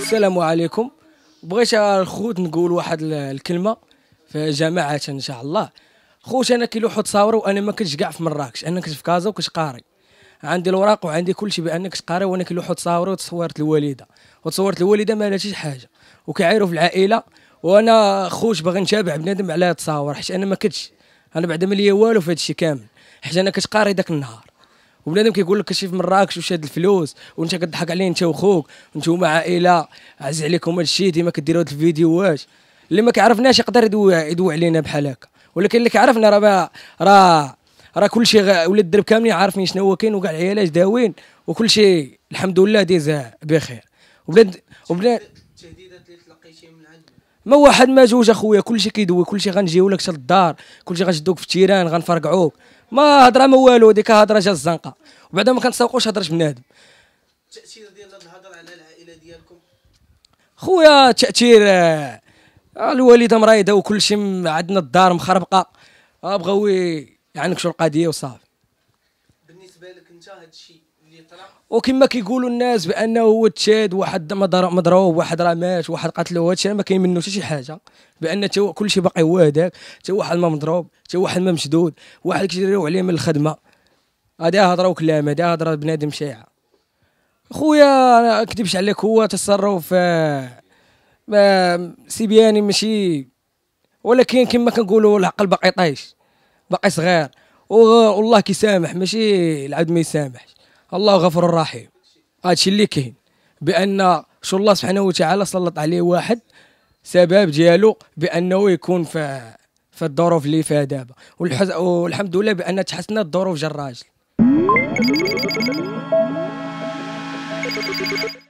السلام عليكم بغيت الخوت نقول واحد الكلمه فجماعه ان شاء الله خوت انا كيلوحوا تصاور وانا ما كنتش كاع في مراكش انا كنت في كازا وكنت قاري عندي الوراق وعندي كل شيء بانك قاري وانا كيلوحوا تصاور وتصورت الوالده وتصورت الوالده ما لاتش حاجه وكيعايروا في العائله وانا خوت باغي نتابع بنادم على تصاور حيت انا ما كنتش انا بعدا ما ليا والو في هادشي كامل حيت انا كنت قاري داك النهار وبنادم كيقول لك كشي في مراكش واش هاد الفلوس وانت كضحك عليه انت وخوك وانتوما عائله عز عليكم هاد الشيء ديما كديروا هاد الفيديوهات اللي ما كيعرفناش يقدر يدوي يدوي علينا بحال هكا ولكن اللي كيعرفنا راه راه راه كلشي ولاد الدرب كاملين عارفين شنو هو كاين وكاع العيالات داوين وكلشي الحمد لله ديزا بخير وبلاد وبلاد التهديدات اللي تلقيتي من عندهم ما واحد ما جوج اخويا كلشي كيدوي كلشي غنجيو لك حتى للدار كلشي غنشدوك في التيران غنفرقعوك ما هضره ما والو هذيك هضره جا الزنقه وبعدا ما كنتسوقوش هضره بنادم التاثير ديال هذه الهضره على العائله ديالكم خويا التاثير آه، الوالده مريضه وكلشي عندنا الدار مخربقه آه، بغاو يعنكشوا القضيه وصافي بالنسبه لك انت هذا الشيء اللي طرا وكما كيقولوا الناس بانه هو تشاد واحد مضروب واحد راه مات واحد قتلوه هذا الشيء ما كاين منه حتى شي حاجه بان تا كل شيء باقي هو هذاك تا واحد ما مضروب تا واحد ما مشدود واحد كيجريو عليه من الخدمه هذا هضره وكلام هذا هضره بنادم شيعه خويا انا اكذبش عليك هو تصرف ما آه، آه، سيبياني ماشي ولكن كما كنقولوا العقل باقي طايش باقي صغير والله كيسامح ماشي العبد ما يسامحش الله غفور رحيم هادشي اللي كاين بان شو الله سبحانه وتعالى سلط عليه واحد سبب ديالو بانه يكون في في الظروف اللي فيها دابا والحمد لله بان تحسنت الظروف جا الراجل